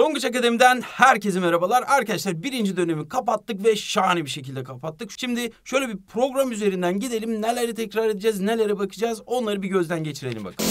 Tonguç Akademi'den herkese merhabalar. Arkadaşlar birinci dönemi kapattık ve şahane bir şekilde kapattık. Şimdi şöyle bir program üzerinden gidelim. Neleri tekrar edeceğiz, nelere bakacağız onları bir gözden geçirelim bakalım.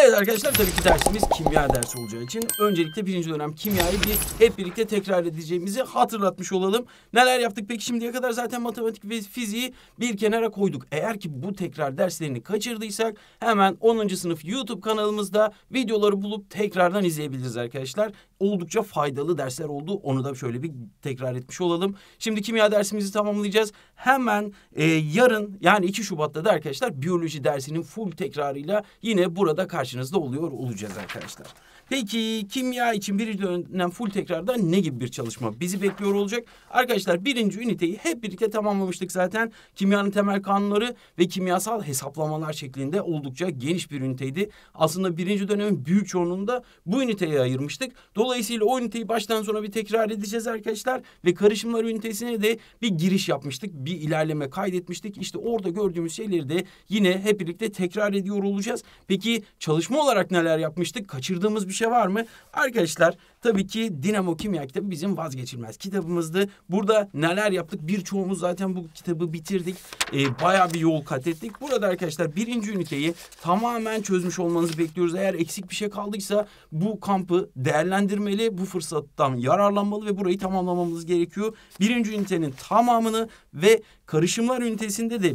Evet arkadaşlar tabii ki dersimiz kimya dersi olacağı için öncelikle birinci dönem kimyayı bir hep birlikte tekrar edeceğimizi hatırlatmış olalım. Neler yaptık peki şimdiye kadar zaten matematik ve fiziği bir kenara koyduk. Eğer ki bu tekrar derslerini kaçırdıysak hemen 10. sınıf YouTube kanalımızda videoları bulup tekrardan izleyebiliriz arkadaşlar. Oldukça faydalı dersler oldu. Onu da şöyle bir tekrar etmiş olalım. Şimdi kimya dersimizi tamamlayacağız. Hemen e, yarın yani 2 Şubat'ta da arkadaşlar biyoloji dersinin full tekrarıyla yine burada karşılaşacağız karşınızda oluyor olacağız arkadaşlar. Peki kimya için birinci dönem full tekrarda ne gibi bir çalışma bizi bekliyor olacak? Arkadaşlar birinci üniteyi hep birlikte tamamlamıştık zaten. Kimyanın temel kanunları ve kimyasal hesaplamalar şeklinde oldukça geniş bir üniteydi. Aslında birinci dönemin büyük çoğunluğunda bu üniteye ayırmıştık. Dolayısıyla o üniteyi baştan sona bir tekrar edeceğiz arkadaşlar. Ve karışımlar ünitesine de bir giriş yapmıştık. Bir ilerleme kaydetmiştik. İşte orada gördüğümüz şeyleri de yine hep birlikte tekrar ediyor olacağız. Peki çalışma olarak neler yapmıştık? Kaçırdığımız bir şey şey var mı? Arkadaşlar Tabii ki Dinamo Kimya kitabı bizim vazgeçilmez kitabımızdı. Burada neler yaptık? Birçoğumuz zaten bu kitabı bitirdik. E, bayağı bir yol kat ettik. Burada arkadaşlar birinci üniteyi tamamen çözmüş olmanızı bekliyoruz. Eğer eksik bir şey kaldıysa bu kampı değerlendirmeli, bu fırsattan yararlanmalı ve burayı tamamlamamız gerekiyor. Birinci ünitenin tamamını ve karışımlar ünitesinde de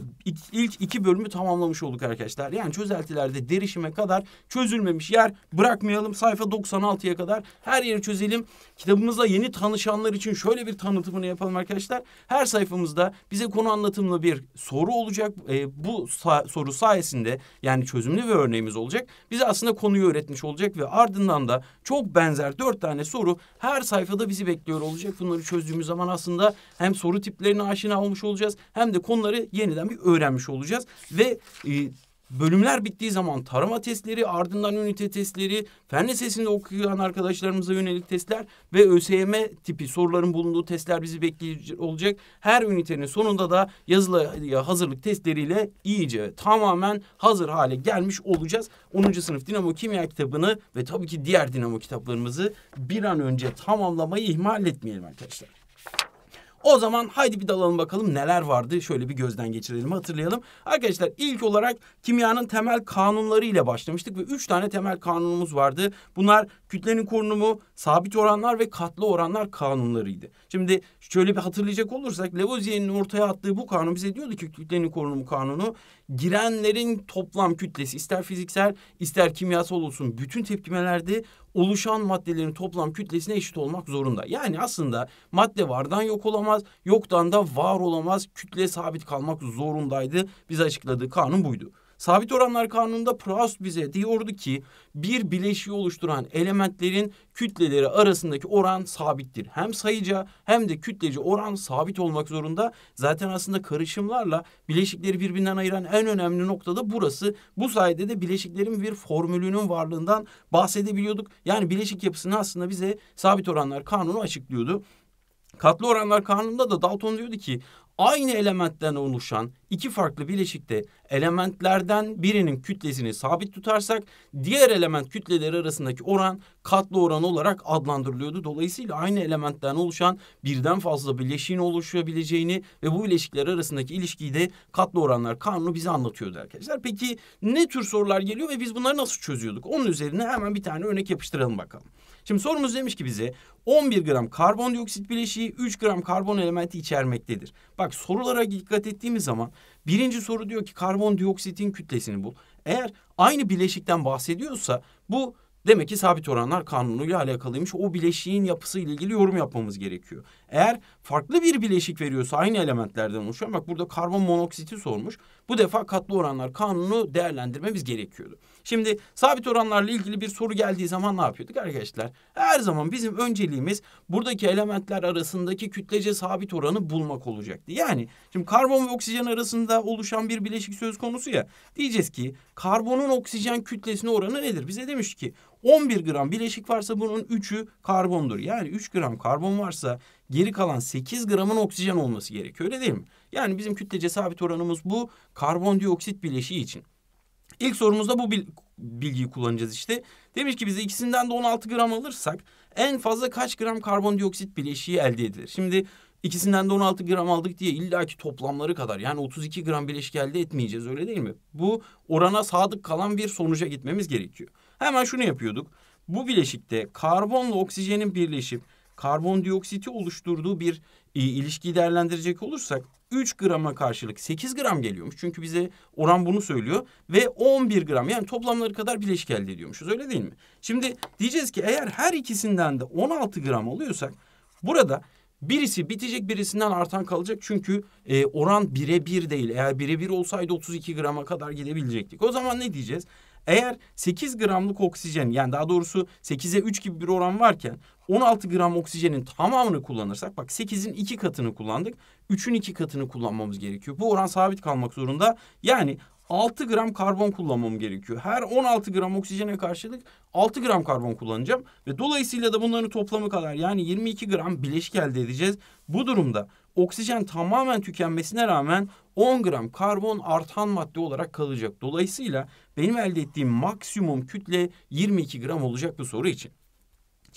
ilk iki bölümü tamamlamış olduk arkadaşlar. Yani çözeltilerde derişime kadar çözülmemiş yer bırakmayalım. Sayfa 96'ya kadar her yer bilgileri çözelim. Kitabımızla yeni tanışanlar için şöyle bir tanıtımını yapalım arkadaşlar. Her sayfamızda bize konu anlatımlı bir soru olacak. E, bu sa soru sayesinde yani çözümlü bir örneğimiz olacak. Bize aslında konuyu öğretmiş olacak ve ardından da çok benzer dört tane soru her sayfada bizi bekliyor olacak. Bunları çözdüğümüz zaman aslında hem soru tiplerine aşina olmuş olacağız hem de konuları yeniden bir öğrenmiş olacağız ve e, bölümler bittiği zaman tarama testleri, ardından ünite testleri, fen lisesinde okuyan arkadaşlarımıza yönelik testler ve ÖSYM tipi soruların bulunduğu testler bizi bekleyecek olacak. Her ünitenin sonunda da yazılıya hazırlık testleriyle iyice tamamen hazır hale gelmiş olacağız. 10. sınıf Dinamo Kimya kitabını ve tabii ki diğer Dinamo kitaplarımızı bir an önce tamamlamayı ihmal etmeyelim arkadaşlar. O zaman haydi bir dalalım bakalım neler vardı. Şöyle bir gözden geçirelim hatırlayalım. Arkadaşlar ilk olarak kimyanın temel kanunları ile başlamıştık ve üç tane temel kanunumuz vardı. Bunlar kütlenin korunumu, sabit oranlar ve katlı oranlar kanunlarıydı. Şimdi şöyle bir hatırlayacak olursak Lavoisier'in ortaya attığı bu kanun bize diyordu ki kütlenin korunumu kanunu girenlerin toplam kütlesi ister fiziksel ister kimyasal olsun bütün tepkimelerde oluşan maddelerin toplam kütlesine eşit olmak zorunda. Yani aslında madde vardan yok olamaz, yoktan da var olamaz, kütle sabit kalmak zorundaydı. Biz açıkladığı kanun buydu. Sabit oranlar kanununda Proust bize diyordu ki bir bileşiği oluşturan elementlerin kütleleri arasındaki oran sabittir. Hem sayıca hem de kütleci oran sabit olmak zorunda. Zaten aslında karışımlarla bileşikleri birbirinden ayıran en önemli nokta da burası. Bu sayede de bileşiklerin bir formülünün varlığından bahsedebiliyorduk. Yani bileşik yapısını aslında bize sabit oranlar kanunu açıklıyordu. Katlı oranlar kanununda da Dalton diyordu ki aynı elementten oluşan iki farklı bileşikte elementlerden birinin kütlesini sabit tutarsak diğer element kütleleri arasındaki oran katlı oran olarak adlandırılıyordu. Dolayısıyla aynı elementten oluşan birden fazla bileşiğin oluşabileceğini ve bu bileşikler arasındaki ilişkiyi de katlı oranlar kanunu bize anlatıyordu arkadaşlar. Peki ne tür sorular geliyor ve biz bunları nasıl çözüyorduk? Onun üzerine hemen bir tane örnek yapıştıralım bakalım. Şimdi sorumuz demiş ki bize 11 gram karbondioksit bileşiği 3 gram karbon elementi içermektedir. Bak sorulara dikkat ettiğimiz zaman Birinci soru diyor ki karbondioksitin kütlesini bul. Eğer aynı bileşikten bahsediyorsa bu Demek ki sabit oranlar kanunuyla alakalıymış. O bileşiğin yapısıyla ilgili yorum yapmamız gerekiyor. Eğer farklı bir bileşik veriyorsa aynı elementlerden oluşan bak burada karbon monoksiti sormuş. Bu defa katlı oranlar kanunu değerlendirmemiz gerekiyordu. Şimdi sabit oranlarla ilgili bir soru geldiği zaman ne yapıyorduk arkadaşlar? Her zaman bizim önceliğimiz buradaki elementler arasındaki kütlece sabit oranı bulmak olacaktı. Yani şimdi karbon ve oksijen arasında oluşan bir bileşik söz konusu ya. Diyeceğiz ki karbonun oksijen kütlesine oranı nedir? Bize demiş ki 11 gram bileşik varsa bunun 3'ü karbondur. Yani 3 gram karbon varsa geri kalan 8 gramın oksijen olması gerekiyor öyle değil mi? Yani bizim kütlece sabit oranımız bu karbondioksit bileşiği için. İlk sorumuzda bu bil bilgiyi kullanacağız işte. Demiş ki bize ikisinden de 16 gram alırsak en fazla kaç gram karbondioksit bileşiği elde edilir? Şimdi ikisinden de 16 gram aldık diye illaki toplamları kadar yani 32 gram bileşik elde etmeyeceğiz öyle değil mi? Bu orana sadık kalan bir sonuca gitmemiz gerekiyor. Hemen şunu yapıyorduk. Bu bileşikte karbonla oksijenin birleşip karbondioksiti oluşturduğu bir e, ilişkiyi değerlendirecek olursak 3 grama karşılık 8 gram geliyormuş. Çünkü bize oran bunu söylüyor ve 11 gram yani toplamları kadar bileşik elde ediyormuşuz öyle değil mi? Şimdi diyeceğiz ki eğer her ikisinden de 16 gram alıyorsak burada Birisi bitecek birisinden artan kalacak çünkü e, oran birebir değil. Eğer birebir olsaydı 32 grama kadar gidebilecektik. O zaman ne diyeceğiz? Eğer 8 gramlık oksijen yani daha doğrusu 8'e 3 gibi bir oran varken 16 gram oksijenin tamamını kullanırsak bak 8'in 2 katını kullandık. 3'ün 2 katını kullanmamız gerekiyor. Bu oran sabit kalmak zorunda. Yani 6 gram karbon kullanmam gerekiyor. Her 16 gram oksijene karşılık 6 gram karbon kullanacağım. Ve dolayısıyla da bunların toplamı kadar yani 22 gram bileşik elde edeceğiz. Bu durumda oksijen tamamen tükenmesine rağmen 10 gram karbon artan madde olarak kalacak. Dolayısıyla benim elde ettiğim maksimum kütle 22 gram olacak bu soru için.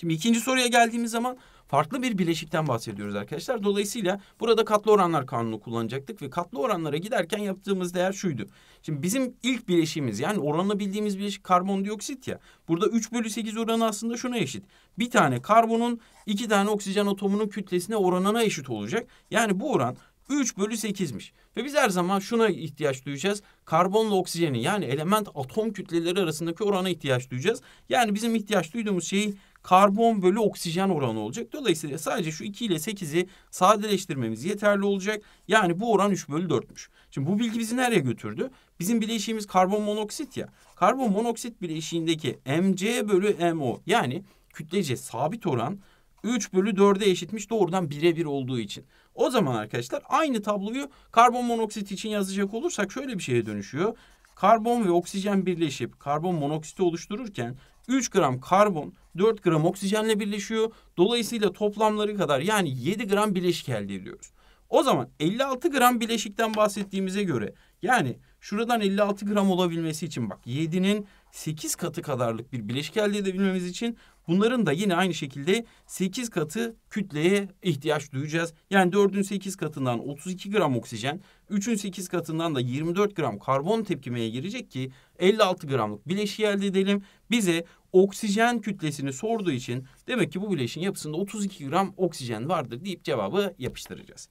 Şimdi ikinci soruya geldiğimiz zaman farklı bir bileşikten bahsediyoruz arkadaşlar. Dolayısıyla burada katlı oranlar kanunu kullanacaktık ve katlı oranlara giderken yaptığımız değer şuydu. Şimdi bizim ilk bileşiğimiz yani oranla bildiğimiz bileşik karbondioksit ya. Burada 3 bölü 8 oranı aslında şuna eşit. Bir tane karbonun iki tane oksijen atomunun kütlesine oranına eşit olacak. Yani bu oran 3 bölü 8'miş. Ve biz her zaman şuna ihtiyaç duyacağız. Karbonla oksijenin yani element atom kütleleri arasındaki orana ihtiyaç duyacağız. Yani bizim ihtiyaç duyduğumuz şey karbon bölü oksijen oranı olacak. Dolayısıyla sadece şu 2 ile 8'i sadeleştirmemiz yeterli olacak. Yani bu oran 3 bölü 4'müş. Şimdi bu bilgi bizi nereye götürdü? Bizim bileşiğimiz karbon monoksit ya. Karbon monoksit bileşiğindeki MC bölü MO yani kütlece sabit oran 3 bölü 4'e eşitmiş doğrudan birebir olduğu için. O zaman arkadaşlar aynı tabloyu karbon monoksit için yazacak olursak şöyle bir şeye dönüşüyor. Karbon ve oksijen birleşip karbon monoksiti oluştururken 3 gram karbon 4 gram oksijenle birleşiyor. Dolayısıyla toplamları kadar yani 7 gram bileşik elde ediyoruz. O zaman 56 gram bileşikten bahsettiğimize göre yani şuradan 56 gram olabilmesi için bak 7'nin 8 katı kadarlık bir bileşik elde edebilmemiz için Bunların da yine aynı şekilde 8 katı kütleye ihtiyaç duyacağız. Yani 4'ün 8 katından 32 gram oksijen, 3'ün 8 katından da 24 gram karbon tepkimeye girecek ki 56 gramlık bileşiği elde edelim. Bize oksijen kütlesini sorduğu için demek ki bu bileşin yapısında 32 gram oksijen vardır deyip cevabı yapıştıracağız.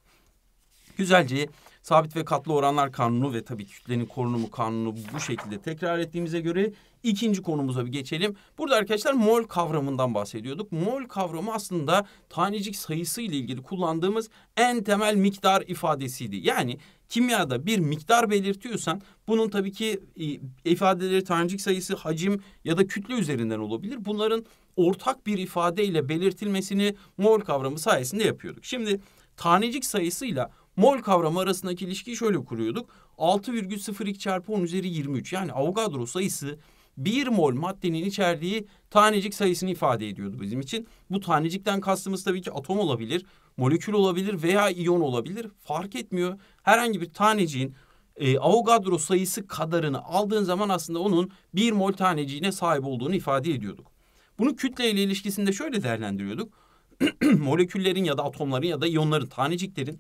Güzelce sabit ve katlı oranlar kanunu ve tabii kütlenin korunumu kanunu bu şekilde tekrar ettiğimize göre ikinci konumuza bir geçelim. Burada arkadaşlar mol kavramından bahsediyorduk. Mol kavramı aslında tanecik sayısı ile ilgili kullandığımız en temel miktar ifadesiydi. Yani kimyada bir miktar belirtiyorsan bunun tabii ki e, ifadeleri tanecik sayısı, hacim ya da kütle üzerinden olabilir. Bunların ortak bir ifadeyle belirtilmesini mol kavramı sayesinde yapıyorduk. Şimdi tanecik sayısıyla mol kavramı arasındaki ilişkiyi şöyle kuruyorduk. 6,02 çarpı 10 üzeri 23 yani Avogadro sayısı bir mol maddenin içerdiği tanecik sayısını ifade ediyordu bizim için. Bu tanecikten kastımız tabii ki atom olabilir, molekül olabilir veya iyon olabilir. Fark etmiyor. Herhangi bir taneciğin e, Avogadro sayısı kadarını aldığın zaman aslında onun bir mol taneciğine sahip olduğunu ifade ediyorduk. Bunu kütle ile ilişkisinde şöyle değerlendiriyorduk. moleküllerin ya da atomların ya da iyonların taneciklerin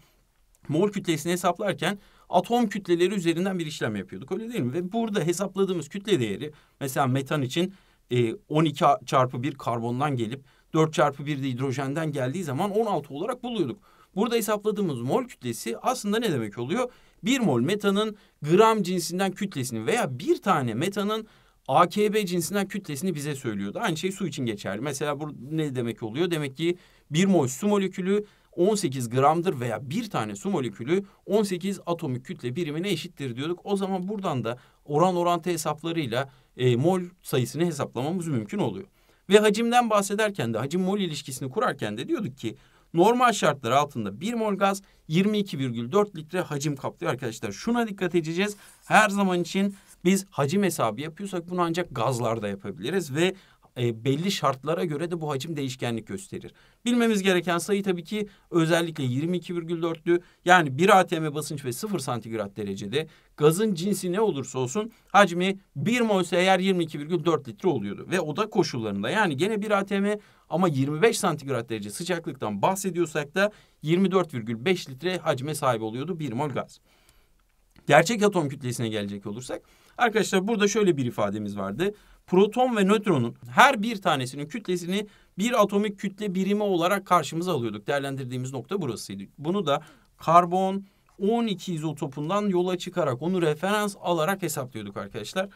mol kütlesini hesaplarken atom kütleleri üzerinden bir işlem yapıyorduk öyle değil mi? Ve burada hesapladığımız kütle değeri mesela metan için e, 12 çarpı 1 karbondan gelip 4 çarpı 1 de hidrojenden geldiği zaman 16 olarak buluyorduk. Burada hesapladığımız mol kütlesi aslında ne demek oluyor? Bir mol metanın gram cinsinden kütlesini veya bir tane metanın AKB cinsinden kütlesini bize söylüyordu. Aynı şey su için geçerli. Mesela bu ne demek oluyor? Demek ki bir mol su molekülü 18 gramdır veya bir tane su molekülü 18 atomik kütle birimine eşittir diyorduk. O zaman buradan da oran orantı hesaplarıyla e, mol sayısını hesaplamamız mümkün oluyor. Ve hacimden bahsederken de hacim mol ilişkisini kurarken de diyorduk ki normal şartlar altında 1 mol gaz 22,4 litre hacim kaplıyor arkadaşlar. Şuna dikkat edeceğiz. Her zaman için biz hacim hesabı yapıyorsak bunu ancak gazlarda yapabiliriz ve e, belli şartlara göre de bu hacim değişkenlik gösterir. Bilmemiz gereken sayı tabii ki özellikle 22,4'lü yani 1 atm basınç ve 0 santigrat derecede gazın cinsi ne olursa olsun hacmi 1 mol eğer 22,4 litre oluyordu. Ve oda koşullarında yani gene 1 atm ama 25 santigrat derece sıcaklıktan bahsediyorsak da 24,5 litre hacme sahip oluyordu 1 mol gaz. Gerçek atom kütlesine gelecek olursak Arkadaşlar burada şöyle bir ifademiz vardı. Proton ve nötronun her bir tanesinin kütlesini bir atomik kütle birimi olarak karşımıza alıyorduk. Değerlendirdiğimiz nokta burasıydı. Bunu da karbon 12 izotopundan yola çıkarak onu referans alarak hesaplıyorduk arkadaşlar.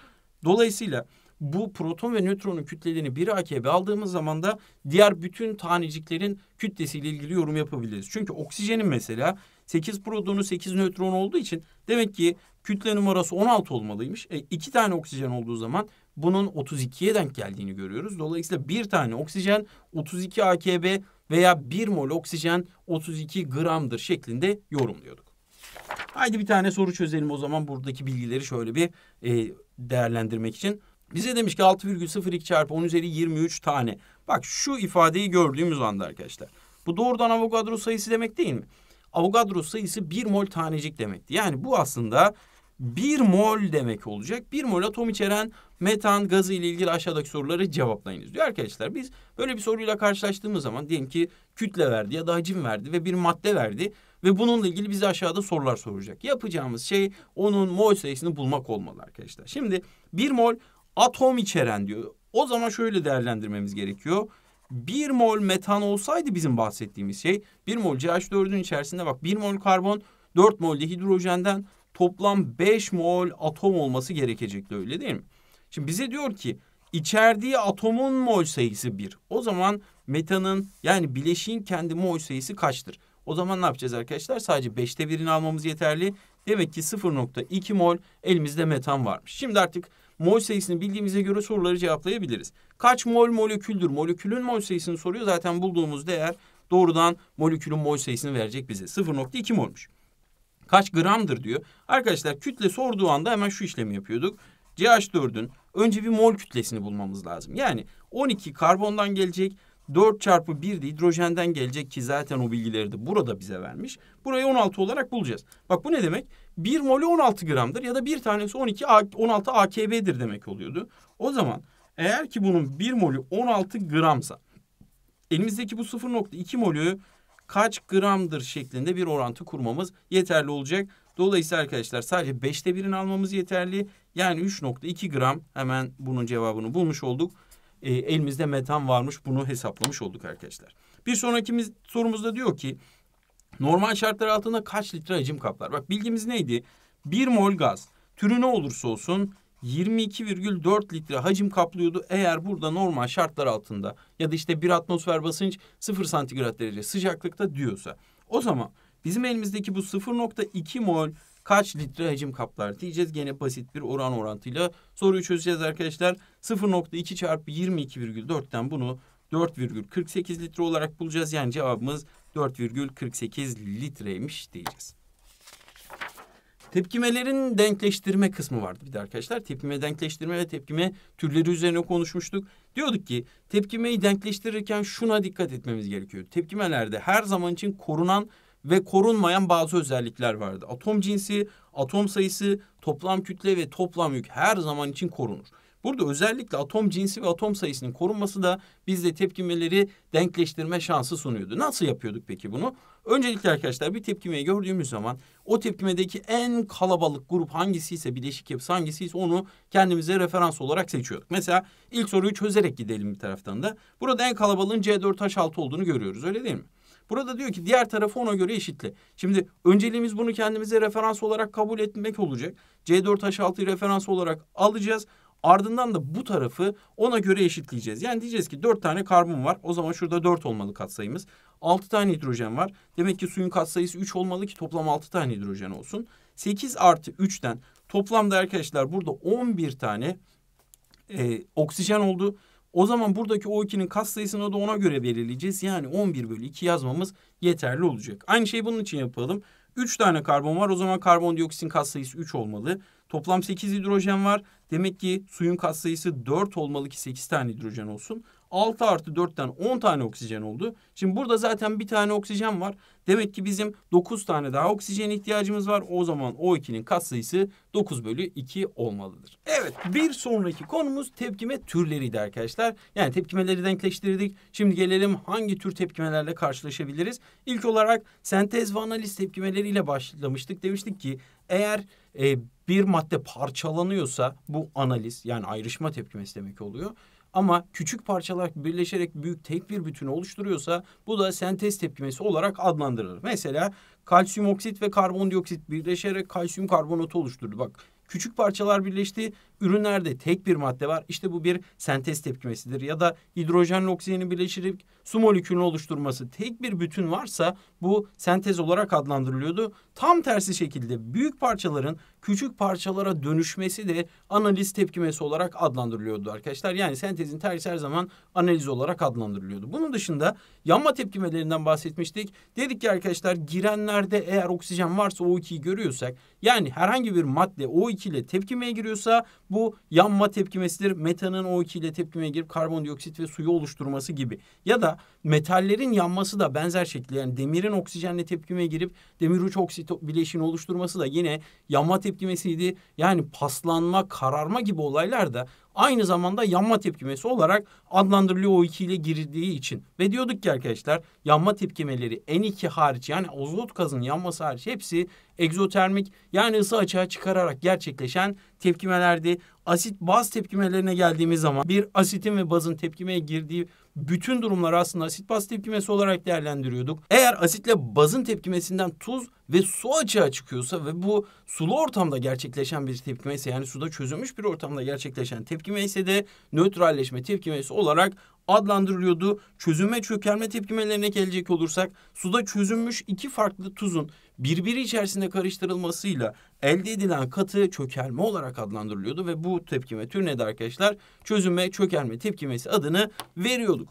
Dolayısıyla bu proton ve nötronun kütlelerini bir AKB aldığımız zaman da diğer bütün taneciklerin kütlesiyle ilgili yorum yapabiliriz. Çünkü oksijenin mesela 8 protonu 8 nötron olduğu için demek ki Kütle numarası 16 olmalıymış. E, iki tane oksijen olduğu zaman bunun 32'ye denk geldiğini görüyoruz. Dolayısıyla bir tane oksijen 32 AKB veya bir mol oksijen 32 gramdır şeklinde yorumluyorduk. Haydi bir tane soru çözelim o zaman buradaki bilgileri şöyle bir e, değerlendirmek için. Bize demiş ki 6,02 çarpı 10 üzeri 23 tane. Bak şu ifadeyi gördüğümüz anda arkadaşlar. Bu doğrudan Avogadro sayısı demek değil mi? Avogadro sayısı bir mol tanecik demekti. Yani bu aslında 1 mol demek olacak. 1 mol atom içeren metan gazı ile ilgili aşağıdaki soruları cevaplayınız diyor. Arkadaşlar biz böyle bir soruyla karşılaştığımız zaman diyelim ki kütle verdi ya da hacim verdi ve bir madde verdi ve bununla ilgili bize aşağıda sorular soracak. Yapacağımız şey onun mol sayısını bulmak olmalı arkadaşlar. Şimdi 1 mol atom içeren diyor. O zaman şöyle değerlendirmemiz gerekiyor. 1 mol metan olsaydı bizim bahsettiğimiz şey 1 mol CH4'ün içerisinde bak 1 mol karbon 4 mol de hidrojenden toplam 5 mol atom olması gerekecekti öyle değil mi? Şimdi bize diyor ki içerdiği atomun mol sayısı 1. O zaman metanın yani bileşiğin kendi mol sayısı kaçtır? O zaman ne yapacağız arkadaşlar? Sadece 5'te birini almamız yeterli. Demek ki 0.2 mol elimizde metan varmış. Şimdi artık mol sayısını bildiğimize göre soruları cevaplayabiliriz. Kaç mol moleküldür? Molekülün mol sayısını soruyor. Zaten bulduğumuz değer doğrudan molekülün mol sayısını verecek bize. 0.2 molmuş kaç gramdır diyor. Arkadaşlar kütle sorduğu anda hemen şu işlemi yapıyorduk. CH4'ün önce bir mol kütlesini bulmamız lazım. Yani 12 karbondan gelecek 4 çarpı 1 de hidrojenden gelecek ki zaten o bilgileri de burada bize vermiş. Burayı 16 olarak bulacağız. Bak bu ne demek? 1 molü 16 gramdır ya da bir tanesi 12 16 AKB'dir demek oluyordu. O zaman eğer ki bunun 1 molü 16 gramsa elimizdeki bu 0.2 molü kaç gramdır şeklinde bir orantı kurmamız yeterli olacak. Dolayısıyla arkadaşlar sadece beşte birini almamız yeterli. Yani 3.2 gram hemen bunun cevabını bulmuş olduk. E, elimizde metan varmış bunu hesaplamış olduk arkadaşlar. Bir sonraki sorumuzda diyor ki normal şartlar altında kaç litre hacim kaplar? Bak bilgimiz neydi? 1 mol gaz türü ne olursa olsun 22,4 litre hacim kaplıyordu. Eğer burada normal şartlar altında ya da işte bir atmosfer basınç 0 santigrat derece sıcaklıkta diyorsa. O zaman bizim elimizdeki bu 0.2 mol kaç litre hacim kaplar diyeceğiz. Gene basit bir oran orantıyla soruyu çözeceğiz arkadaşlar. 0.2 çarpı 22,4'ten bunu 4,48 litre olarak bulacağız. Yani cevabımız 4,48 litreymiş diyeceğiz. Tepkimelerin denkleştirme kısmı vardı bir de arkadaşlar. Tepkime denkleştirme ve tepkime türleri üzerine konuşmuştuk. Diyorduk ki tepkimeyi denkleştirirken şuna dikkat etmemiz gerekiyor. Tepkimelerde her zaman için korunan ve korunmayan bazı özellikler vardı. Atom cinsi, atom sayısı, toplam kütle ve toplam yük her zaman için korunur. Burada özellikle atom cinsi ve atom sayısının korunması da bizde tepkimeleri denkleştirme şansı sunuyordu. Nasıl yapıyorduk peki bunu? Öncelikle arkadaşlar bir tepkimeyi gördüğümüz zaman o tepkimedeki en kalabalık grup hangisiyse bileşik yapısı hangisiyse onu kendimize referans olarak seçiyorduk. Mesela ilk soruyu çözerek gidelim bir taraftan da. Burada en kalabalığın C4H6 olduğunu görüyoruz öyle değil mi? Burada diyor ki diğer tarafı ona göre eşitle. Şimdi önceliğimiz bunu kendimize referans olarak kabul etmek olacak. C4H6'yı referans olarak alacağız. Ardından da bu tarafı ona göre eşitleyeceğiz. Yani diyeceğiz ki dört tane karbon var. O zaman şurada dört olmalı katsayımız. Altı tane hidrojen var. Demek ki suyun katsayısı üç olmalı ki toplam altı tane hidrojen olsun. Sekiz artı üçten toplamda arkadaşlar burada on bir tane e, oksijen oldu. O zaman buradaki O2'nin katsayısını da ona göre belirleyeceğiz. Yani 11 bölü 2 yazmamız yeterli olacak. Aynı şeyi bunun için yapalım. 3 tane karbon var. O zaman karbondioksitin katsayısı sayısı 3 olmalı. Toplam 8 hidrojen var. Demek ki suyun katsayısı 4 olmalı ki 8 tane hidrojen olsun. 6 artı 4'ten 10 tane oksijen oldu. Şimdi burada zaten bir tane oksijen var. Demek ki bizim 9 tane daha oksijen ihtiyacımız var. O zaman O2'nin katsayısı 9 bölü 2 olmalıdır. Evet bir sonraki konumuz tepkime türleriydi arkadaşlar. Yani tepkimeleri denkleştirdik. Şimdi gelelim hangi tür tepkimelerle karşılaşabiliriz. İlk olarak sentez ve analiz tepkimeleriyle başlamıştık. Demiştik ki eğer e, bir madde parçalanıyorsa bu analiz yani ayrışma tepkimesi demek oluyor. Ama küçük parçalar birleşerek büyük tek bir bütünü oluşturuyorsa bu da sentez tepkimesi olarak adlandırılır. Mesela kalsiyum oksit ve karbondioksit birleşerek kalsiyum karbonatı oluşturdu. Bak küçük parçalar birleşti Ürünlerde tek bir madde var. İşte bu bir sentez tepkimesidir. Ya da hidrojenle oksijeni birleştirip su molekülünü oluşturması tek bir bütün varsa bu sentez olarak adlandırılıyordu. Tam tersi şekilde büyük parçaların küçük parçalara dönüşmesi de analiz tepkimesi olarak adlandırılıyordu arkadaşlar. Yani sentezin tersi her zaman analiz olarak adlandırılıyordu. Bunun dışında yanma tepkimelerinden bahsetmiştik. Dedik ki arkadaşlar girenlerde eğer oksijen varsa O2'yi görüyorsak yani herhangi bir madde O2 ile tepkimeye giriyorsa bu yanma tepkimesidir. Metanın O2 ile tepkimeye girip karbondioksit ve suyu oluşturması gibi. Ya da metallerin yanması da benzer şekilde yani demirin oksijenle tepkimeye girip demir uç oksit bileşini oluşturması da yine yanma tepkimesiydi. Yani paslanma, kararma gibi olaylar da aynı zamanda yanma tepkimesi olarak adlandırılıyor o ikiyle girdiği için. Ve diyorduk ki arkadaşlar yanma tepkimeleri N2 hariç yani ozot gazın yanması hariç hepsi egzotermik yani ısı açığa çıkararak gerçekleşen tepkimelerdi asit baz tepkimelerine geldiğimiz zaman bir asitin ve bazın tepkimeye girdiği bütün durumları aslında asit baz tepkimesi olarak değerlendiriyorduk. Eğer asitle bazın tepkimesinden tuz ve su açığa çıkıyorsa ve bu sulu ortamda gerçekleşen bir tepkime ise yani suda çözülmüş bir ortamda gerçekleşen tepkime ise de nötralleşme tepkimesi olarak adlandırılıyordu. Çözünme çökelme tepkimelerine gelecek olursak suda çözünmüş iki farklı tuzun birbiri içerisinde karıştırılmasıyla elde edilen katı çökelme olarak adlandırılıyordu ve bu tepkime türüne de arkadaşlar çözünme çökelme tepkimesi adını veriyorduk.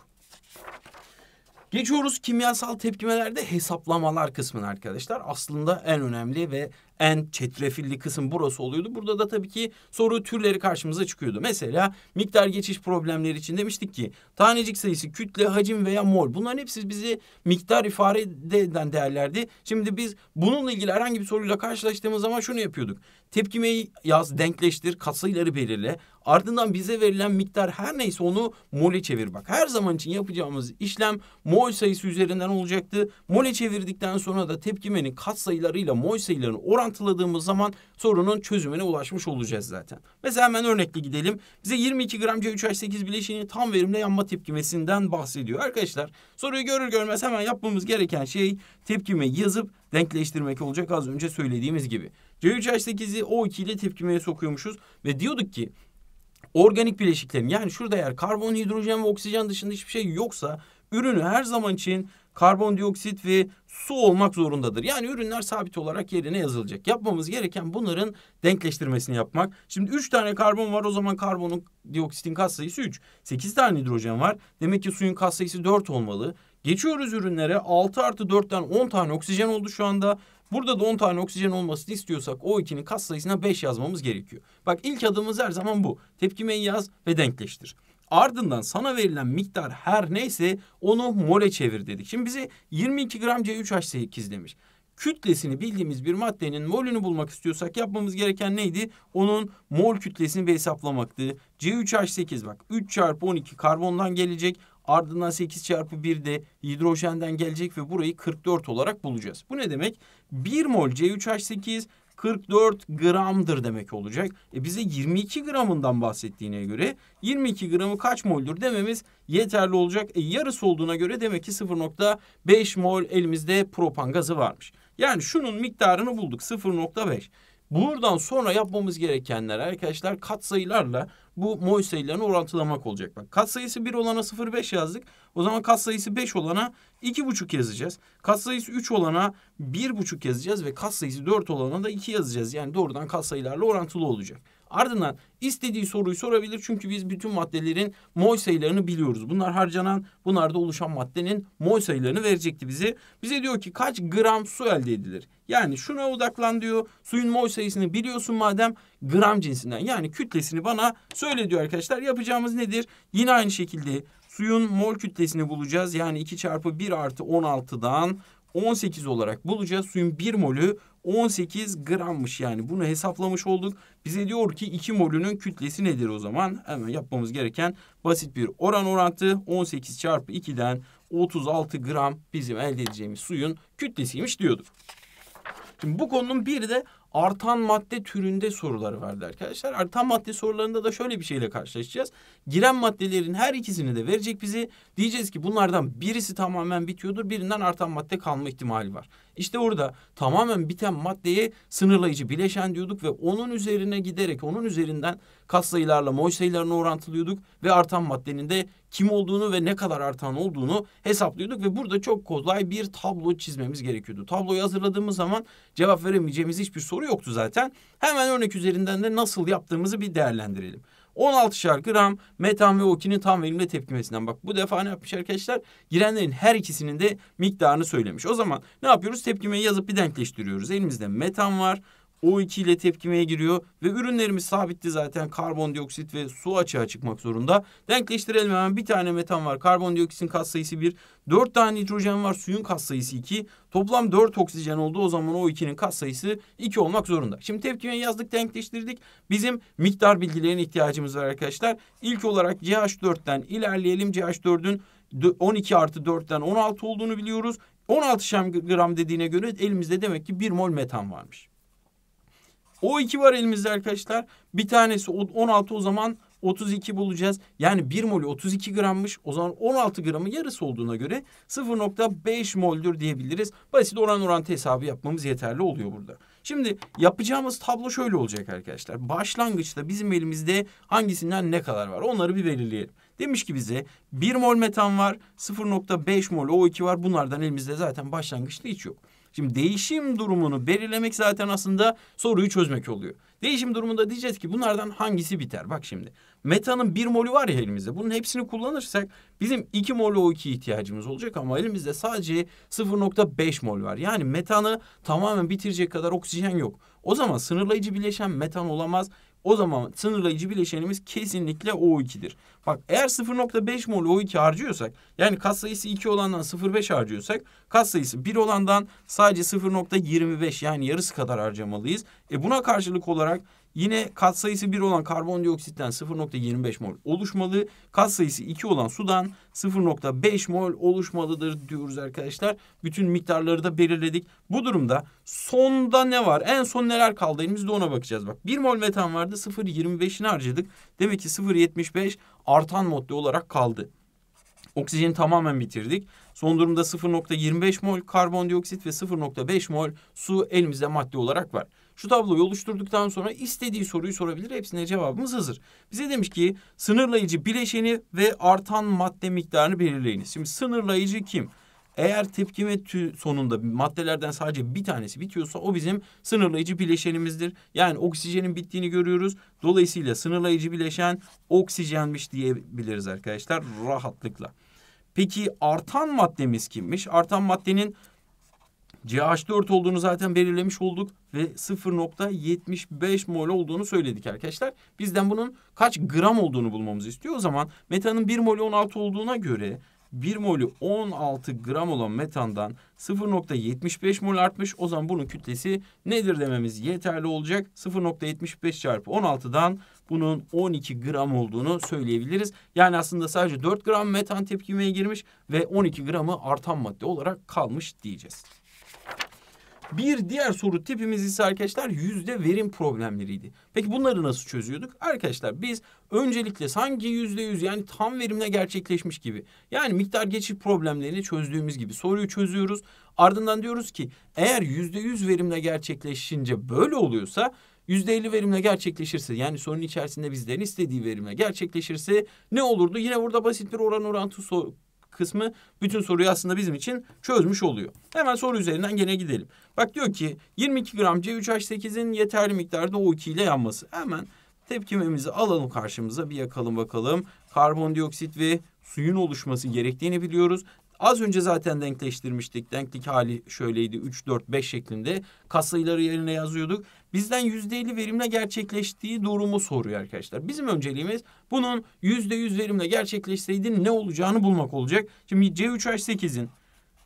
Geçiyoruz kimyasal tepkimelerde hesaplamalar kısmına arkadaşlar. Aslında en önemli ve en çetrefilli kısım burası oluyordu. Burada da tabii ki soru türleri karşımıza çıkıyordu. Mesela miktar geçiş problemleri için demiştik ki tanecik sayısı, kütle, hacim veya mol. Bunların hepsi bizi miktar ifade eden değerlerdi. Şimdi biz bununla ilgili herhangi bir soruyla karşılaştığımız zaman şunu yapıyorduk. Tepkimeyi yaz, denkleştir, katsayıları belirle. Ardından bize verilen miktar her neyse onu mole çevir. Bak her zaman için yapacağımız işlem mol sayısı üzerinden olacaktı. Mole çevirdikten sonra da tepkimenin katsayılarıyla mol sayılarını oran orantıladığımız zaman sorunun çözümüne ulaşmış olacağız zaten. Mesela hemen örnekli gidelim. Bize 22 gram C3H8 bileşiğinin tam verimle yanma tepkimesinden bahsediyor. Arkadaşlar soruyu görür görmez hemen yapmamız gereken şey tepkime yazıp denkleştirmek olacak az önce söylediğimiz gibi. C3H8'i O2 ile tepkimeye sokuyormuşuz ve diyorduk ki organik bileşiklerin yani şurada eğer karbon, hidrojen ve oksijen dışında hiçbir şey yoksa ürünü her zaman için karbondioksit ve su olmak zorundadır. Yani ürünler sabit olarak yerine yazılacak. Yapmamız gereken bunların denkleştirmesini yapmak. Şimdi üç tane karbon var o zaman karbonun dioksitin kat sayısı üç. Sekiz tane hidrojen var. Demek ki suyun kat sayısı dört olmalı. Geçiyoruz ürünlere 6 artı 4'ten 10 tane oksijen oldu şu anda. Burada da 10 tane oksijen olmasını istiyorsak o ikinin kat sayısına 5 yazmamız gerekiyor. Bak ilk adımımız her zaman bu. Tepkimeyi yaz ve denkleştir. Ardından sana verilen miktar her neyse onu mole çevir dedik. Şimdi bize 22 gram C3H8 demiş. Kütlesini bildiğimiz bir maddenin molünü bulmak istiyorsak yapmamız gereken neydi? Onun mol kütlesini bir hesaplamaktı. C3H8 bak 3 çarpı 12 karbondan gelecek. Ardından 8 çarpı 1 de hidrojenden gelecek ve burayı 44 olarak bulacağız. Bu ne demek? 1 mol C3H8 44 gramdır demek olacak. E bize 22 gramından bahsettiğine göre 22 gramı kaç moldür dememiz yeterli olacak. E yarısı olduğuna göre demek ki 0.5 mol elimizde propan gazı varmış. Yani şunun miktarını bulduk 0.5. Buradan sonra yapmamız gerekenler arkadaşlar katsayılarla bu mol sayılarını orantılamak olacak. Bak katsayısı 1 olana 0,5 yazdık. O zaman katsayısı 5 olana 2,5 yazacağız. Katsayısı 3 olana 1,5 yazacağız ve katsayısı 4 olana da 2 yazacağız. Yani doğrudan katsayılarla orantılı olacak. Ardından istediği soruyu sorabilir çünkü biz bütün maddelerin mol sayılarını biliyoruz. Bunlar harcanan, bunlarda oluşan maddenin mol sayılarını verecekti bize. Bize diyor ki kaç gram su elde edilir? Yani şuna odaklan diyor. Suyun mol sayısını biliyorsun madem gram cinsinden yani kütlesini bana söyle diyor arkadaşlar. Yapacağımız nedir? Yine aynı şekilde suyun mol kütlesini bulacağız. Yani 2 çarpı 1 artı 16'dan 18 olarak bulacağız. Suyun 1 molü 18 grammış yani bunu hesaplamış olduk. Bize diyor ki 2 molünün kütlesi nedir o zaman? Hemen yapmamız gereken basit bir oran orantı 18 çarpı 2'den 36 gram bizim elde edeceğimiz suyun kütlesiymiş diyorduk. Şimdi bu konunun bir de artan madde türünde soruları vardı arkadaşlar. Artan madde sorularında da şöyle bir şeyle karşılaşacağız. Giren maddelerin her ikisini de verecek bizi. Diyeceğiz ki bunlardan birisi tamamen bitiyordur. Birinden artan madde kalma ihtimali var. İşte orada tamamen biten maddeye sınırlayıcı bileşen diyorduk ve onun üzerine giderek onun üzerinden kat sayılarla mol sayılarını orantılıyorduk ve artan maddenin de kim olduğunu ve ne kadar artan olduğunu hesaplıyorduk ve burada çok kolay bir tablo çizmemiz gerekiyordu. Tabloyu hazırladığımız zaman cevap veremeyeceğimiz hiçbir soru yoktu zaten. Hemen örnek üzerinden de nasıl yaptığımızı bir değerlendirelim. 16'şar gram metan ve okinin tam verimli tepkimesinden. Bak bu defa ne yapmış arkadaşlar? Girenlerin her ikisinin de miktarını söylemiş. O zaman ne yapıyoruz? Tepkimeyi yazıp bir denkleştiriyoruz. Elimizde metan var. O2 ile tepkimeye giriyor ve ürünlerimiz sabitti zaten karbondioksit ve su açığa çıkmak zorunda. Denkleştirelim hemen bir tane metan var. Karbondioksitin katsayısı 1. 4 tane nitrojen var suyun katsayısı 2. Toplam 4 oksijen oldu o zaman O2'nin katsayısı 2 olmak zorunda. Şimdi tepkimeye yazdık denkleştirdik. Bizim miktar bilgilerine ihtiyacımız var arkadaşlar. İlk olarak CH4'ten ilerleyelim. CH4'ün 12 artı 4'ten 16 olduğunu biliyoruz. 16 gram dediğine göre elimizde demek ki 1 mol metan varmış. O iki var elimizde arkadaşlar. Bir tanesi 16 o zaman 32 bulacağız. Yani 1 mol 32 grammış. O zaman 16 gramı yarısı olduğuna göre 0.5 moldür diyebiliriz. Basit oran orantı hesabı yapmamız yeterli oluyor burada. Şimdi yapacağımız tablo şöyle olacak arkadaşlar. Başlangıçta bizim elimizde hangisinden ne kadar var onları bir belirleyelim. Demiş ki bize 1 mol metan var, 0.5 mol O2 var. Bunlardan elimizde zaten başlangıçta hiç yok. Şimdi değişim durumunu belirlemek zaten aslında soruyu çözmek oluyor. Değişim durumunda diyeceğiz ki bunlardan hangisi biter? Bak şimdi metanın bir molü var ya elimizde. Bunun hepsini kullanırsak bizim iki mol O2 ihtiyacımız olacak ama elimizde sadece 0.5 mol var. Yani metanı tamamen bitirecek kadar oksijen yok. O zaman sınırlayıcı bileşen metan olamaz o zaman sınırlayıcı bileşenimiz kesinlikle O2'dir. Bak eğer 0.5 mol O2 harcıyorsak yani kat sayısı 2 olandan 0.5 harcıyorsak kat sayısı 1 olandan sadece 0.25 yani yarısı kadar harcamalıyız. E buna karşılık olarak Yine katsayısı 1 olan karbondioksitten 0.25 mol oluşmalı. Katsayısı 2 olan sudan 0.5 mol oluşmalıdır diyoruz arkadaşlar. Bütün miktarları da belirledik. Bu durumda sonda ne var? En son neler kaldı elimizde ona bakacağız. Bak 1 mol metan vardı 0.25'ini harcadık. Demek ki 0.75 artan madde olarak kaldı. Oksijeni tamamen bitirdik. Son durumda 0.25 mol karbondioksit ve 0.5 mol su elimizde madde olarak var. Şu tabloyu oluşturduktan sonra istediği soruyu sorabilir. Hepsine cevabımız hazır. Bize demiş ki sınırlayıcı bileşeni ve artan madde miktarını belirleyiniz. Şimdi sınırlayıcı kim? Eğer tepkime sonunda maddelerden sadece bir tanesi bitiyorsa o bizim sınırlayıcı bileşenimizdir. Yani oksijenin bittiğini görüyoruz. Dolayısıyla sınırlayıcı bileşen oksijenmiş diyebiliriz arkadaşlar rahatlıkla. Peki artan maddemiz kimmiş? Artan maddenin CH4 olduğunu zaten belirlemiş olduk ve 0.75 mol olduğunu söyledik arkadaşlar. Bizden bunun kaç gram olduğunu bulmamızı istiyor. O zaman metanın 1 mol 16 olduğuna göre 1 molü 16 gram olan metandan 0.75 mol artmış. O zaman bunun kütlesi nedir dememiz yeterli olacak. 0.75 çarpı 16'dan bunun 12 gram olduğunu söyleyebiliriz. Yani aslında sadece 4 gram metan tepkimeye girmiş ve 12 gramı artan madde olarak kalmış diyeceğiz. Bir diğer soru tipimiz ise arkadaşlar yüzde verim problemleriydi. Peki bunları nasıl çözüyorduk? Arkadaşlar biz öncelikle sanki yüzde yüz yani tam verimle gerçekleşmiş gibi yani miktar geçiş problemlerini çözdüğümüz gibi soruyu çözüyoruz. Ardından diyoruz ki eğer yüzde yüz verimle gerçekleşince böyle oluyorsa yüzde %50 verimle gerçekleşirse yani sorunun içerisinde bizden istediği verimle gerçekleşirse ne olurdu? Yine burada basit bir oran orantı kısmı bütün soruyu aslında bizim için çözmüş oluyor. Hemen soru üzerinden gene gidelim. Bak diyor ki 22 gram C3H8'in yeterli miktarda O2 ile yanması. Hemen tepkimemizi alalım karşımıza bir yakalım bakalım. Karbondioksit ve suyun oluşması gerektiğini biliyoruz. Az önce zaten denkleştirmiştik. Denklik hali şöyleydi. 3, 4, 5 şeklinde. Kasayıları yerine yazıyorduk. Bizden yüzde %50 verimle gerçekleştiği durumu soruyor arkadaşlar. Bizim önceliğimiz bunun yüzde %100 verimle gerçekleşseydi ne olacağını bulmak olacak. Şimdi C3H8'in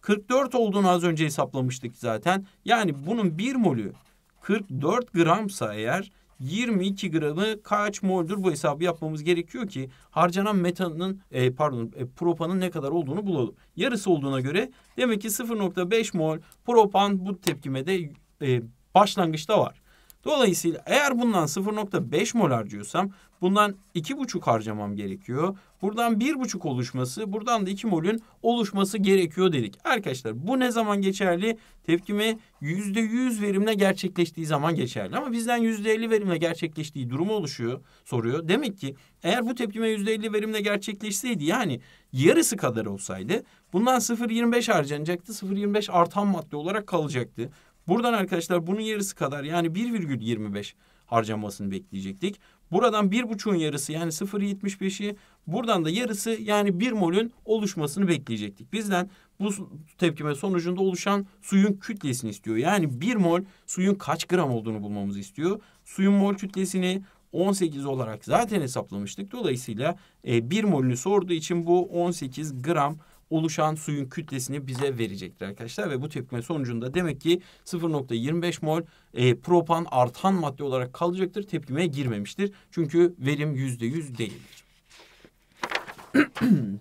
44 olduğunu az önce hesaplamıştık zaten. Yani bunun bir molü 44 gramsa eğer 22 gramı kaç moldur bu hesabı yapmamız gerekiyor ki harcanan metanın e, pardon e, propanın ne kadar olduğunu bulalım. Yarısı olduğuna göre demek ki 0.5 mol propan bu tepkimede e, başlangıçta var. Dolayısıyla eğer bundan 0.5 mol harcıyorsam bundan 2.5 harcamam gerekiyor. Buradan 1.5 oluşması, buradan da 2 molün oluşması gerekiyor dedik. Arkadaşlar bu ne zaman geçerli? Tepkime %100 verimle gerçekleştiği zaman geçerli. Ama bizden %50 verimle gerçekleştiği durumu oluşuyor, soruyor. Demek ki eğer bu tepkime %50 verimle gerçekleşseydi yani yarısı kadar olsaydı bundan 0.25 harcanacaktı. 0.25 artan madde olarak kalacaktı. Buradan arkadaşlar bunun yarısı kadar yani 1,25 harcamasını bekleyecektik. Buradan 1,5'un yarısı yani 0,75'i buradan da yarısı yani 1 molün oluşmasını bekleyecektik. Bizden bu tepkime sonucunda oluşan suyun kütlesini istiyor. Yani 1 mol suyun kaç gram olduğunu bulmamızı istiyor. Suyun mol kütlesini 18 olarak zaten hesaplamıştık. Dolayısıyla 1 e, molünü sorduğu için bu 18 gram oluşan suyun kütlesini bize verecektir arkadaşlar. Ve bu tepkime sonucunda demek ki 0.25 mol e, propan artan madde olarak kalacaktır. Tepkimeye girmemiştir. Çünkü verim %100 değildir.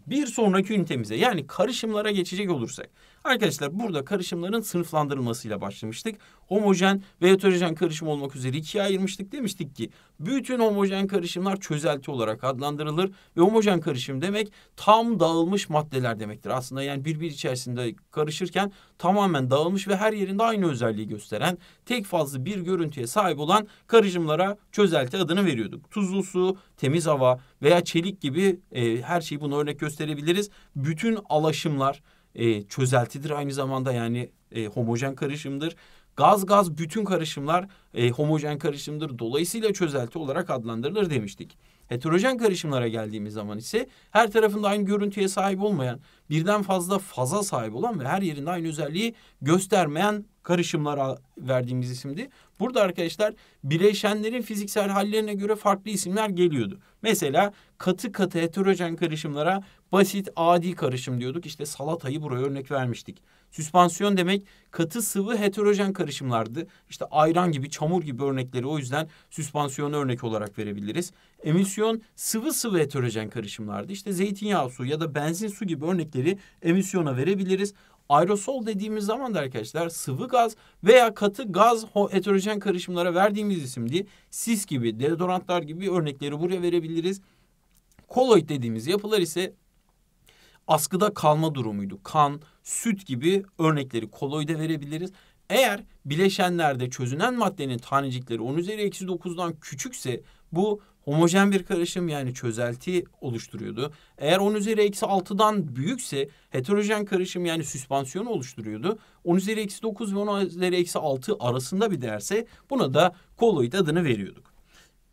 bir sonraki ünitemize yani karışımlara geçecek olursak Arkadaşlar burada karışımların sınıflandırılmasıyla başlamıştık. Homojen ve heterojen karışım olmak üzere ikiye ayırmıştık. Demiştik ki bütün homojen karışımlar çözelti olarak adlandırılır ve homojen karışım demek tam dağılmış maddeler demektir. Aslında yani birbir içerisinde karışırken tamamen dağılmış ve her yerinde aynı özelliği gösteren tek fazla bir görüntüye sahip olan karışımlara çözelti adını veriyorduk. Tuzlu su, temiz hava veya çelik gibi e, her şeyi bunu örnek gösterebiliriz. Bütün alaşımlar e, çözeltidir aynı zamanda yani e, homojen karışımdır. Gaz gaz bütün karışımlar e, homojen karışımdır. Dolayısıyla çözelti olarak adlandırılır demiştik. Heterojen karışımlara geldiğimiz zaman ise her tarafında aynı görüntüye sahip olmayan, birden fazla faza sahip olan ve her yerinde aynı özelliği göstermeyen karışımlara verdiğimiz isimdi. Burada arkadaşlar bileşenlerin fiziksel hallerine göre farklı isimler geliyordu. Mesela katı katı heterojen karışımlara Basit adi karışım diyorduk. İşte salatayı buraya örnek vermiştik. Süspansiyon demek katı sıvı heterojen karışımlardı. İşte ayran gibi, çamur gibi örnekleri o yüzden süspansiyonu örnek olarak verebiliriz. Emisyon sıvı sıvı heterojen karışımlardı. İşte zeytinyağı su ya da benzin su gibi örnekleri emisyona verebiliriz. Aerosol dediğimiz zaman da arkadaşlar sıvı gaz veya katı gaz heterojen karışımlara verdiğimiz isimdi. Sis gibi, deodorantlar gibi örnekleri buraya verebiliriz. Koloid dediğimiz yapılar ise askıda kalma durumuydu. Kan, süt gibi örnekleri koloide verebiliriz. Eğer bileşenlerde çözünen maddenin tanecikleri 10 üzeri eksi 9'dan küçükse bu homojen bir karışım yani çözelti oluşturuyordu. Eğer 10 üzeri eksi 6'dan büyükse heterojen karışım yani süspansiyon oluşturuyordu. 10 üzeri eksi 9 ve 10 üzeri eksi 6 arasında bir değerse buna da koloid adını veriyorduk.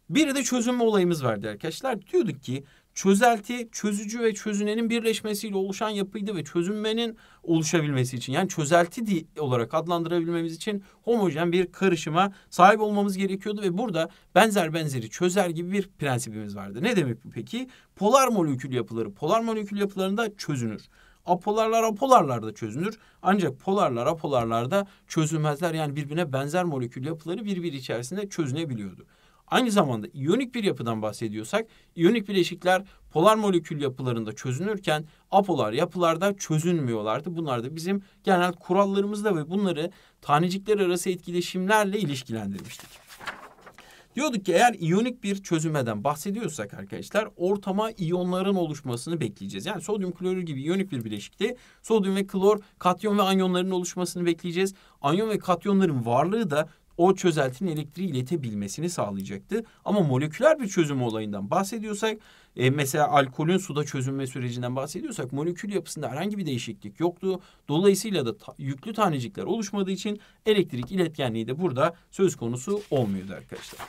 Bir de çözünme olayımız vardı arkadaşlar. Diyorduk ki çözelti çözücü ve çözünenin birleşmesiyle oluşan yapıydı ve çözünmenin oluşabilmesi için yani çözelti olarak adlandırabilmemiz için homojen bir karışıma sahip olmamız gerekiyordu ve burada benzer benzeri çözer gibi bir prensibimiz vardı. Ne demek bu peki? Polar molekül yapıları polar molekül yapılarında çözünür. Apolarlar apolarlarda çözünür. Ancak polarlar apolarlarda çözülmezler. Yani birbirine benzer molekül yapıları birbiri içerisinde çözünebiliyordu. Aynı zamanda iyonik bir yapıdan bahsediyorsak iyonik bileşikler polar molekül yapılarında çözünürken apolar yapılarda çözünmüyorlardı. Bunlar da bizim genel kurallarımızda ve bunları tanecikler arası etkileşimlerle ilişkilendirmiştik. Diyorduk ki eğer iyonik bir çözümeden bahsediyorsak arkadaşlar ortama iyonların oluşmasını bekleyeceğiz. Yani sodyum klorür gibi iyonik bir bileşikte sodyum ve klor, katyon ve anyonların oluşmasını bekleyeceğiz. Anyon ve katyonların varlığı da o çözeltinin elektriği iletebilmesini sağlayacaktı. Ama moleküler bir çözüm olayından bahsediyorsak e, mesela alkolün suda çözünme sürecinden bahsediyorsak molekül yapısında herhangi bir değişiklik yoktu. Dolayısıyla da ta, yüklü tanecikler oluşmadığı için elektrik iletkenliği de burada söz konusu olmuyordu arkadaşlar.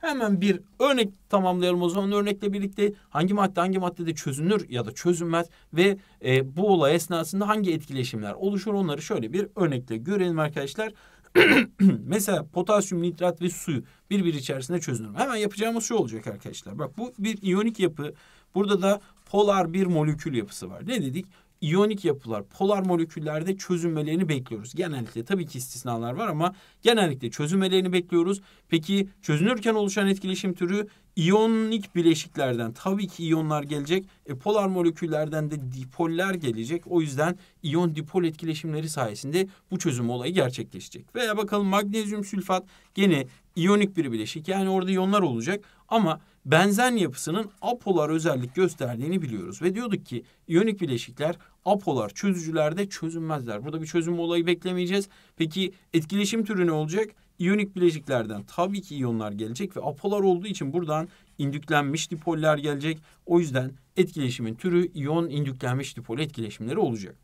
Hemen bir örnek tamamlayalım o zaman örnekle birlikte hangi madde hangi maddede çözünür ya da çözünmez ve e, bu olay esnasında hangi etkileşimler oluşur onları şöyle bir örnekle görelim arkadaşlar. Mesela potasyum nitrat ve suyu birbiri içerisinde çözünür. Hemen yapacağımız şu olacak arkadaşlar. Bak bu bir iyonik yapı. Burada da polar bir molekül yapısı var. Ne dedik? İyonik yapılar polar moleküllerde çözünmelerini bekliyoruz. Genellikle tabii ki istisnalar var ama genellikle çözünmelerini bekliyoruz. Peki çözünürken oluşan etkileşim türü İyonik bileşiklerden tabii ki iyonlar gelecek. E, polar moleküllerden de dipoller gelecek. O yüzden iyon dipol etkileşimleri sayesinde bu çözüm olayı gerçekleşecek. Veya bakalım magnezyum sülfat gene iyonik bir bileşik. Yani orada iyonlar olacak ama benzen yapısının apolar özellik gösterdiğini biliyoruz. Ve diyorduk ki iyonik bileşikler apolar çözücülerde çözünmezler. Burada bir çözüm olayı beklemeyeceğiz. Peki etkileşim türü ne olacak? İyonik bileşiklerden tabii ki iyonlar gelecek ve apolar olduğu için buradan indüklenmiş dipoller gelecek. O yüzden etkileşimin türü iyon indüklenmiş dipol etkileşimleri olacak.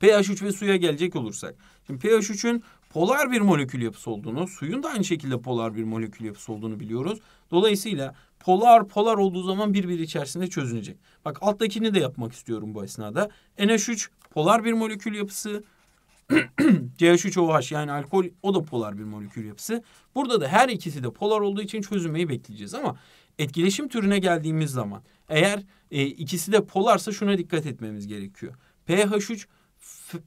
pH 3 ve suya gelecek olursak. Şimdi pH 3'ün polar bir molekül yapısı olduğunu, suyun da aynı şekilde polar bir molekül yapısı olduğunu biliyoruz. Dolayısıyla polar polar olduğu zaman birbiri içerisinde çözünecek. Bak alttakini de yapmak istiyorum bu esnada. NH3 polar bir molekül yapısı, CH3OH yani alkol o da polar bir molekül yapısı. Burada da her ikisi de polar olduğu için çözülmeyi bekleyeceğiz ama etkileşim türüne geldiğimiz zaman eğer e, ikisi de polarsa şuna dikkat etmemiz gerekiyor. pH3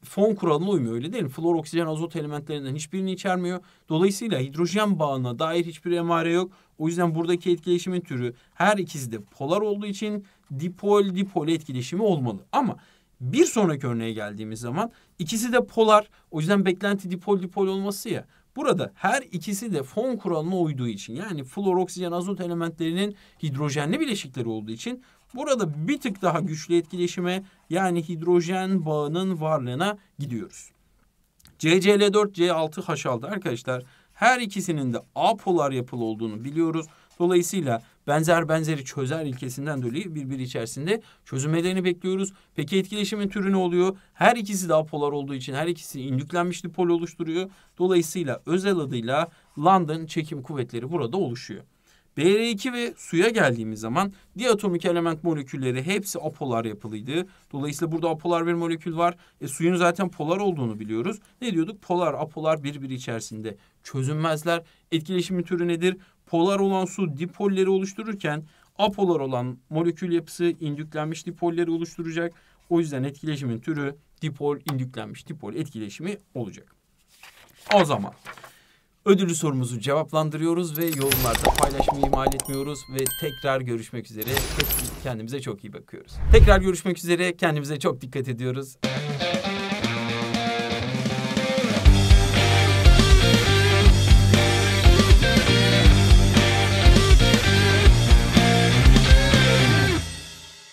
fon kuralına uymuyor öyle değil mi? Flor, oksijen, azot elementlerinden hiçbirini içermiyor. Dolayısıyla hidrojen bağına dair hiçbir emare yok. O yüzden buradaki etkileşimin türü her ikisi de polar olduğu için dipol dipol etkileşimi olmalı. Ama bir sonraki örneğe geldiğimiz zaman ikisi de polar. O yüzden beklenti dipol dipol olması ya. Burada her ikisi de fon kuralına uyduğu için yani flor, oksijen, azot elementlerinin hidrojenli bileşikleri olduğu için burada bir tık daha güçlü etkileşime yani hidrojen bağının varlığına gidiyoruz. CCl4, C6H6 arkadaşlar her ikisinin de apolar yapılı olduğunu biliyoruz. Dolayısıyla benzer benzeri çözer ilkesinden dolayı birbiri içerisinde çözülmelerini bekliyoruz. Peki etkileşimin türü ne oluyor? Her ikisi de apolar olduğu için her ikisi indüklenmiş dipol oluşturuyor. Dolayısıyla özel adıyla London çekim kuvvetleri burada oluşuyor. BR2 ve suya geldiğimiz zaman diatomik element molekülleri hepsi apolar yapılıydı. Dolayısıyla burada apolar bir molekül var. E, suyun zaten polar olduğunu biliyoruz. Ne diyorduk? Polar, apolar birbiri içerisinde çözünmezler. Etkileşimin türü nedir? polar olan su dipolleri oluştururken apolar olan molekül yapısı indüklenmiş dipolleri oluşturacak. O yüzden etkileşimin türü dipol indüklenmiş dipol etkileşimi olacak. O zaman ödüllü sorumuzu cevaplandırıyoruz ve yorumlarda paylaşmayı ihmal etmiyoruz ve tekrar görüşmek üzere. Kendimize çok iyi bakıyoruz. Tekrar görüşmek üzere. Kendimize çok dikkat ediyoruz.